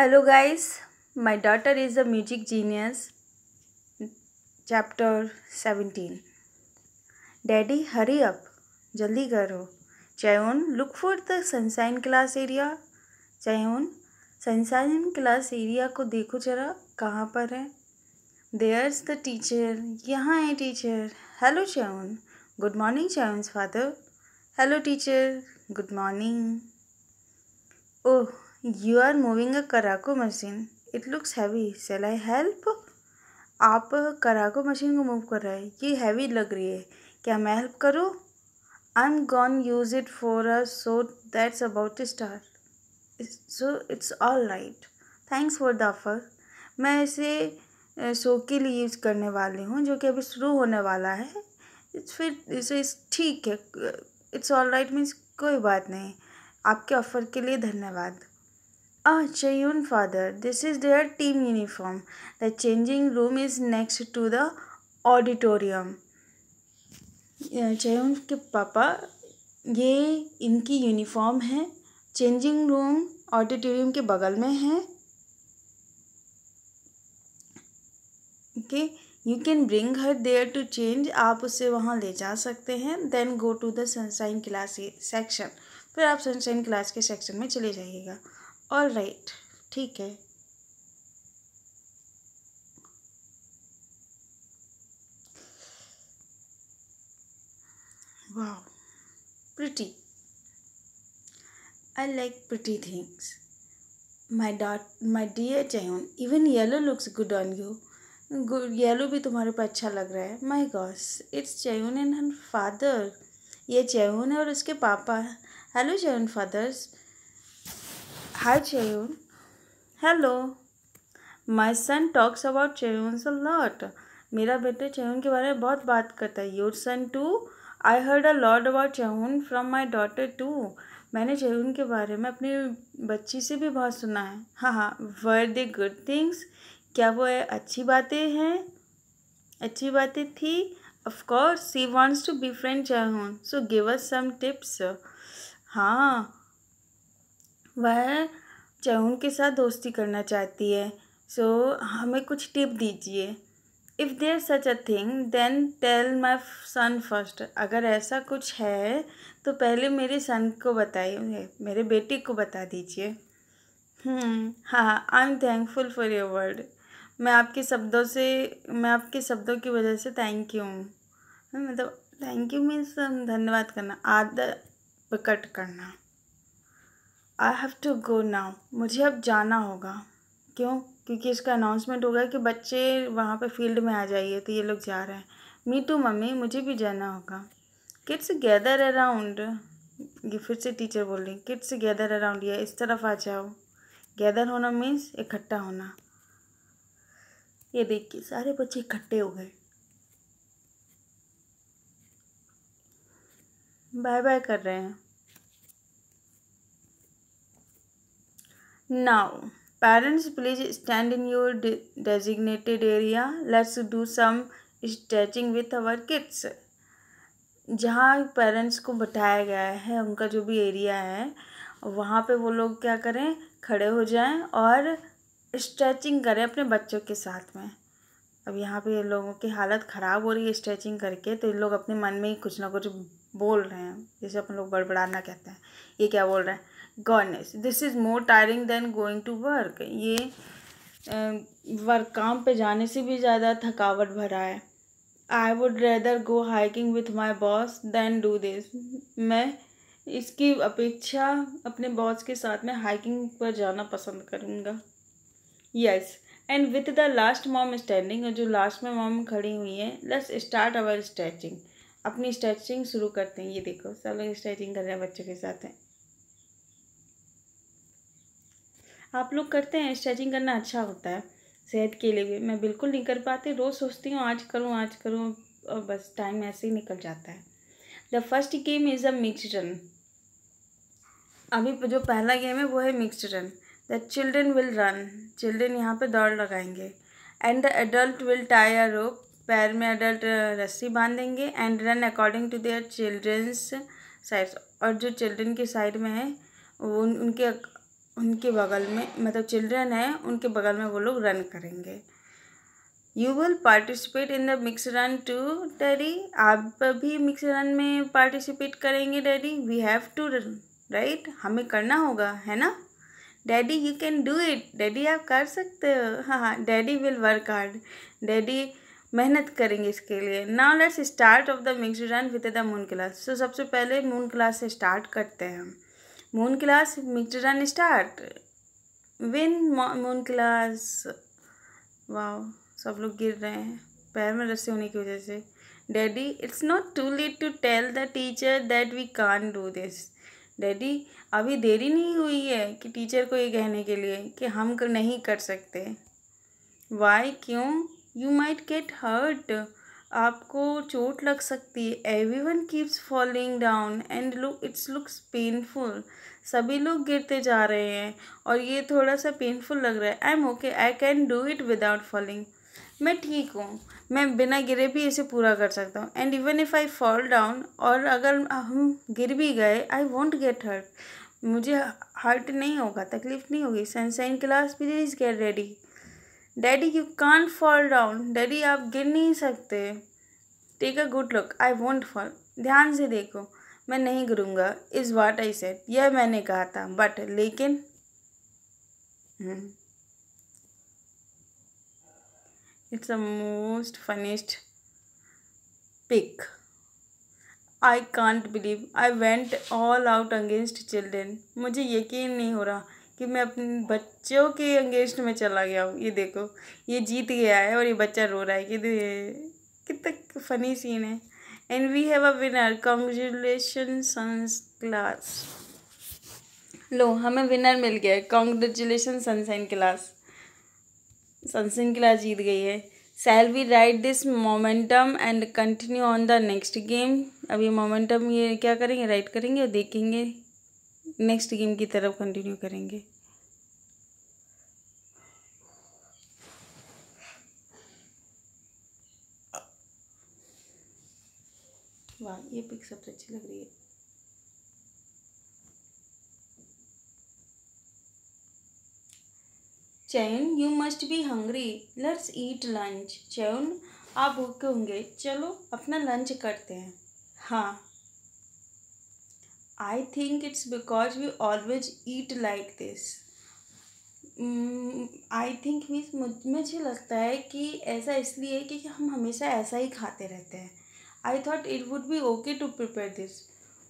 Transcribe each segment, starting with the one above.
Hello guys my daughter is a music genius chapter seventeen daddy hurry up जल्दी करो Cheyun look for the sunshine class area Cheyun sunshine class area को देखो जरा कहाँ पर है देयर्स द टीचर यहाँ है teacher hello Cheyun good morning Cheyun's father hello teacher good morning oh you are moving a karaoke machine it looks heavy shall I help आप karaoke machine को मूव कर रहे हैं ये हैवी लग रही है क्या मैं हेल्प करूँ I am gonna use it for a so that's about star so it's all right thanks for the offer मैं इसे शो के लिए यूज़ करने वाली हूँ जो कि अभी शुरू होने वाला है इट्स फिर इसे ठीक है इट्स ऑल राइट मीन्स कोई बात नहीं आपके ऑफ़र के लिए धन्यवाद Ah, Chayun father, this is their team uniform. The changing room is next to the auditorium Cheyun के पापा ये इनकी यूनिफॉर्म है चेंजिंग रूम ऑडिटोरियम के बगल में है okay you can bring her there to change आप उसे वहाँ ले जा सकते हैं then go to the sunshine class section फिर आप सनशाइन क्लास के सेक्शन में चले जाइएगा ऑल राइट ठीक है वाह pretty I like pretty things my dot my dear Chaen even yellow looks good on you good yellow भी तुम्हारे पर अच्छा लग रहा है my gosh it's Chaen and her father ये चैन है और उसके पापा hello Cheyun father's Hi Cheyun. Hello. My son talks about Cheyuns a lot. मेरा बेटा चेहून के बारे में बहुत बात करता है your son too I heard a lot about Chehun from my daughter too मैंने चेहून के बारे में अपनी बच्ची से भी बहुत सुना है हाँ हाँ वर दे गुड थिंग्स क्या वो अच्छी बातें हैं अच्छी बातें थी of course she wants to be friend Chehun so give us some tips हाँ वह जऊन के साथ दोस्ती करना चाहती है सो हमें कुछ टिप दीजिए if there such a thing then tell my son first अगर ऐसा कुछ है तो पहले मेरे सन को बताइए मेरे बेटे को बता दीजिए hmm, हाँ I am thankful for your word मैं आपके शब्दों से मैं आपके शब्दों की वजह से थैंक यू हूँ मतलब थैंक यू मीन्स धन्यवाद करना आदर प्रकट करना I have to go now मुझे अब जाना होगा क्यों क्योंकि इसका अनाउंसमेंट हो गया कि बच्चे वहाँ पे फील्ड में आ जाइए तो ये लोग जा रहे हैं मी टू मम्मी मुझे भी जाना होगा किड्स गैदर अराउंड ये फिर से टीचर बोल रही किड्स गैदर अराउंड ये इस तरफ आ जाओ गैदर होना मीन्स इकट्ठा होना ये देखिए सारे बच्चे इकट्ठे हो गए बाय बाय कर रहे हैं Now, parents please stand in your de designated area. Let's do some stretching with our kids. जहाँ पेरेंट्स को बताया गया है उनका जो भी एरिया है वहाँ पे वो लोग क्या करें खड़े हो जाएं और स्ट्रेचिंग करें अपने बच्चों के साथ में अब यहाँ पे लोगों की हालत ख़राब हो रही है स्ट्रेचिंग करके तो इन लोग अपने मन में ही कुछ ना कुछ बोल रहे हैं जैसे अपन लोग बड़बड़ाना कहते हैं ये क्या बोल रहे हैं goodness this is more tiring than going to work ये वर्क um, काम पे जाने से भी ज़्यादा थकावट भरा है I would rather go hiking with my boss than do this मैं इसकी अपेक्षा अपने बॉस के साथ में हाइकिंग पर जाना पसंद करूँगा yes and with the last mom standing और जो लास्ट में मॉम खड़ी हुई हैं लेट्स स्टार्ट अवर स्ट्रेचिंग अपनी स्ट्रेचिंग शुरू करते हैं ये देखो सब लोग स्ट्रेचिंग कर रहे हैं बच्चों के साथ हैं आप लोग करते हैं स्ट्रेचिंग करना अच्छा होता है सेहत के लिए भी मैं बिल्कुल नहीं कर पाती रोज़ सोचती हूँ आज करूँ आज करूँ और बस टाइम ऐसे ही निकल जाता है the first game is a mix run अभी जो पहला गेम है वो है mix run the children will run children यहाँ पे दौड़ लगाएंगे and the adult will tie a rope पैर में एडल्ट रस्सी बांधेंगे and run according to their children's side और जो चिल्ड्रेन के साइड में है वो उन, उनके उनके बगल में मतलब चिल्ड्रन है उनके बगल में वो लोग रन करेंगे you will participate in the mix run too daddy आप भी मिक्स रन में पार्टिसिपेट करेंगे daddy we have to run right हमें करना होगा है ना daddy you can do it daddy आप कर सकते हो हाँ हाँ daddy will work hard daddy मेहनत करेंगे इसके लिए now let's start off the mix run with the moon class so सबसे पहले मून क्लास से स्टार्ट करते हैं हम moon class mid run start win moon class वाह सब लोग गिर रहे हैं पैर में रस्सी होने की वजह से daddy it's not too late to tell the teacher that we can do this daddy अभी देरी नहीं हुई है कि टीचर को ये कहने के लिए कि हम नहीं कर सकते वाई क्यों यू माइट गेट हर्ट आपको चोट लग सकती है everyone keeps falling down and look it's looks painful सभी लोग गिरते जा रहे हैं और ये थोड़ा सा पेनफुल लग रहा है I am okay I can do it without falling मैं ठीक हूँ मैं बिना गिरे भी इसे पूरा कर सकता हूँ and even if I fall down और अगर हम गिर भी गए आई वॉन्ट गेट हर्ट मुझे हर्ट नहीं होगा तकलीफ़ नहीं होगी sunshine class please get ready daddy you can fall down daddy आप गिर नहीं सकते take a good look I won't fall ध्यान से देखो मैं नहीं गिरूंगा इज़ वाट आई सेट यह मैंने कहा था बट लेकिन it's a most funniest pic I can't believe I went all out against children मुझे यकीन नहीं हो रहा कि मैं अपने बच्चों के अंगेंस्ट में चला गया हूँ ये देखो ये जीत गया है और ये बच्चा रो रहा है कि कितना फनी सीन है and we have a winner congratulation suns class लो हमें विनर मिल गया है congratulation sunshine class sunshine class जीत गई है shall we ride this momentum and continue on the next game अब ये मोमेंटम ये क्या करेंगे राइट करेंगे और देखेंगे नेक्स्ट गेम की तरफ कंटिन्यू करेंगे वाह ये पिक सबसे अच्छी लग रही है Chaen you must be hungry let's eat lunch Chaen आप भूखे होंगे चलो अपना लंच करते हैं हाँ I think it's because we always eat like this I think means मुझ मुझे लगता है कि ऐसा इसलिए है क्योंकि हम हमेशा ऐसा ही खाते रहते हैं I thought it would be okay to prepare this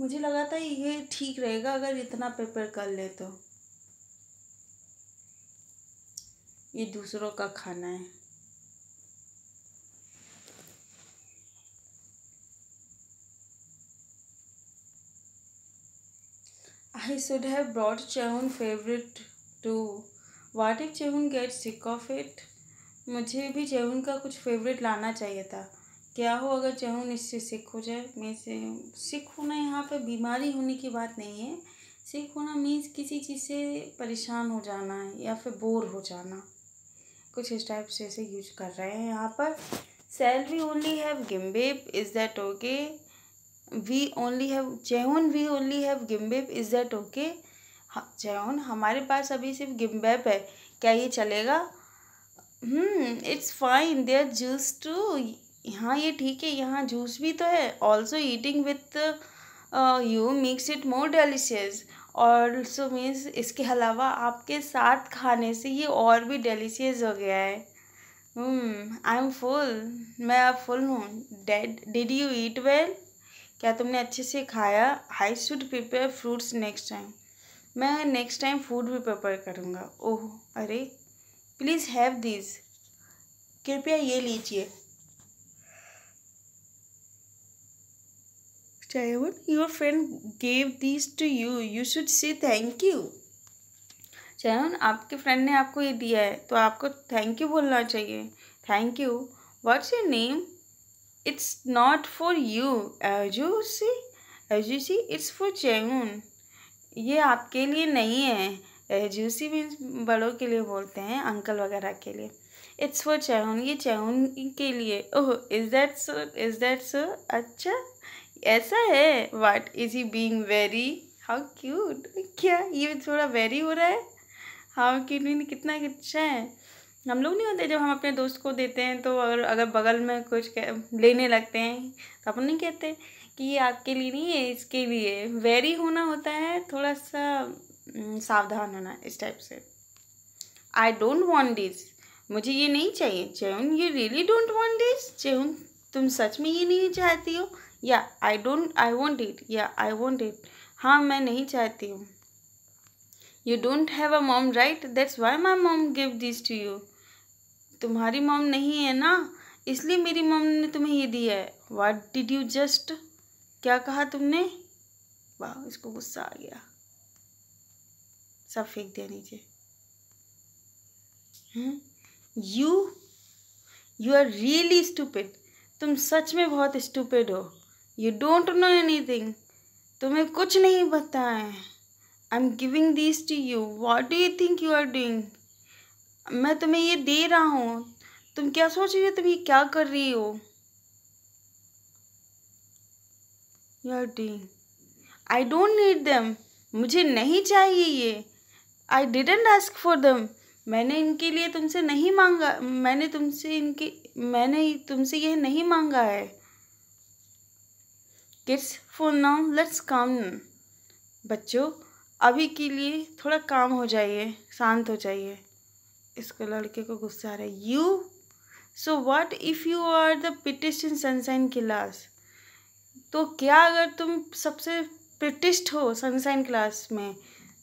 मुझे लगा था ये ठीक रहेगा अगर इतना प्रिपेयर कर ले तो ये दूसरों का खाना है I should have brought Chehun favorite too. What if Chehun gets sick of it? मुझे भी चेहून का कुछ फेवरेट लाना चाहिए था क्या हो अगर चेहून इससे सिक हो जाए मैं से सिक होना यहाँ पे बीमारी होने की बात नहीं है सिक होना मीन्स किसी चीज़ से परेशान हो जाना है या फिर बोर हो जाना कुछ इस टाइप से इसे यूज कर रहे हैं यहाँ पर shall we only have gimbap is that okay we only have Jehun we only have gimbap is that okay Jehun हमारे पास अभी सिर्फ गिम्बेप है क्या ये चलेगा it's fine there juice too यहाँ ये ठीक है यहाँ जूस भी तो है also eating with you makes it more delicious also means इसके अलावा आपके साथ खाने से ये और भी डेलीशियस हो गया है आई एम फुल मैं अब फुल हूँ dad did you eat well क्या तुमने अच्छे से खाया I should prepare fruits next time मैं नेक्स्ट टाइम फूड भी प्रिपेयर करूँगा ओह अरे प्लीज़ हैव दिस कृपया ये लीजिए चाहे वो your friend gave this to you you should say thank you चाहे आपके फ्रेंड ने आपको ये दिया है तो आपको थैंक यू बोलना चाहिए thank you what's your name it's not for you as you see as you see it's for Chengun ये आपके लिए नहीं है जूसी मीन्स बड़ों के लिए बोलते हैं अंकल वगैरह के लिए इट्स फॉर चैन ये चैन के लिए oh is that so is that so अच्छा ऐसा है what is he being very how cute क्या ये थोड़ा वेरी हो रहा है हाउ क्यूट मीन कितना अच्छा है हम लोग नहीं होते जब हम अपने दोस्त को देते हैं तो अगर अगर बगल में कुछ लेने लगते हैं तो अपन नहीं कहते कि ये आपके लिए नहीं है इसके लिए वेरी होना होता है थोड़ा सा सावधान होना इस टाइप से आई डोंट वॉन्ट दिस मुझे ये नहीं चाहिए Chehn you really don't want this Chehn तुम सच में ये नहीं चाहती हो या I don't I want it या आई वॉन्ट इट हाँ मैं नहीं चाहती हूँ you don't have a mom right that's why my mom give this to you तुम्हारी मॉम नहीं है ना इसलिए मेरी मॉम ने तुम्हें ये दिया है वाट डिड यू जस्ट क्या कहा तुमने वाह इसको गुस्सा आ गया सब फेंक दिया नीचे you you are really stupid तुम सच में बहुत स्टूपिड हो you don't know anything तुम्हें कुछ नहीं पता है I am giving this to you what do you think you are doing मैं तुम्हें ये दे रहा हूँ तुम क्या सोच रही हो तुम ये क्या कर रही हो यार डी आई डोंट नीड देम मुझे नहीं चाहिए ये I didn't ask for them मैंने इनके लिए तुमसे नहीं मांगा मैंने तुमसे इनके मैंने तुमसे यह नहीं मांगा है किड्स फॉर नाउ लेट्स काम बच्चों अभी के लिए थोड़ा काम हो जाइए शांत हो जाइए इसको लड़के को गुस्सा आ रहा है you so what if you are the pitiest in sunshine class तो क्या अगर तुम सबसे पिटिस्ट हो सनसाइन क्लास में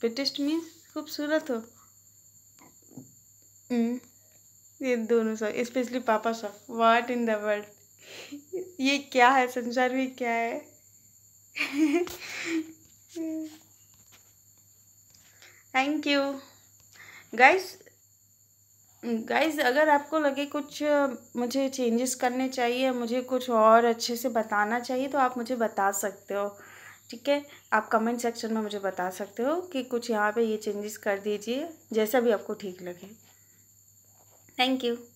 पिटिस्ट मीन्स खूबसूरत हो hmm. ये दोनों सब स्पेशली पापा सब वाट इन द वर्ल्ड ये क्या है संसार में क्या है thank you guys guys mm, अगर आपको लगे कुछ मुझे चेंजेस करने चाहिए मुझे कुछ और अच्छे से बताना चाहिए तो आप मुझे बता सकते हो ठीक है आप कमेंट सेक्शन में मुझे बता सकते हो कि कुछ यहाँ पे ये चेंजेस कर दीजिए जैसा भी आपको ठीक लगे थैंक यू